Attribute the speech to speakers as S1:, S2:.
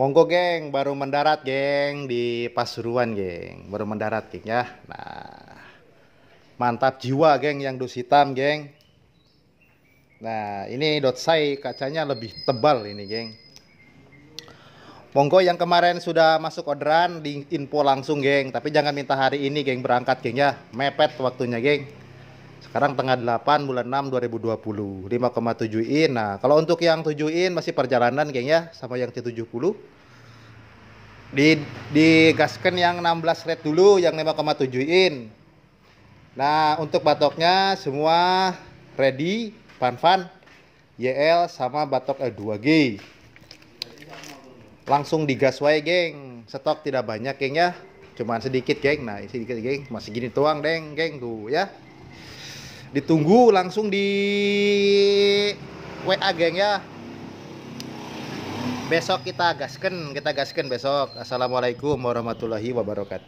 S1: Monggo geng, baru mendarat geng di Pasuruan geng, baru mendarat geng ya. Nah, mantap jiwa geng yang dos hitam geng. Nah, ini dot sai kacanya lebih tebal ini geng. Monggo yang kemarin sudah masuk orderan di info langsung geng, tapi jangan minta hari ini geng berangkat geng ya, mepet waktunya geng. Sekarang tengah 8 bulan 6 2020, 5,7 in. Nah, kalau untuk yang 7 in masih perjalanan kayaknya sama yang T70. Di digaskan yang 16 red dulu yang 5,7 in. Nah, untuk batoknya semua ready, fan-fan, YL sama batok L2G. Langsung digas wae, geng. Stok tidak banyak, geng ya. Cuman sedikit, geng. Nah, sedikit, geng. Masih gini tuang deng, geng tuh ya ditunggu langsung di WA geng ya besok kita gasken kita gasken besok assalamualaikum warahmatullahi wabarakatuh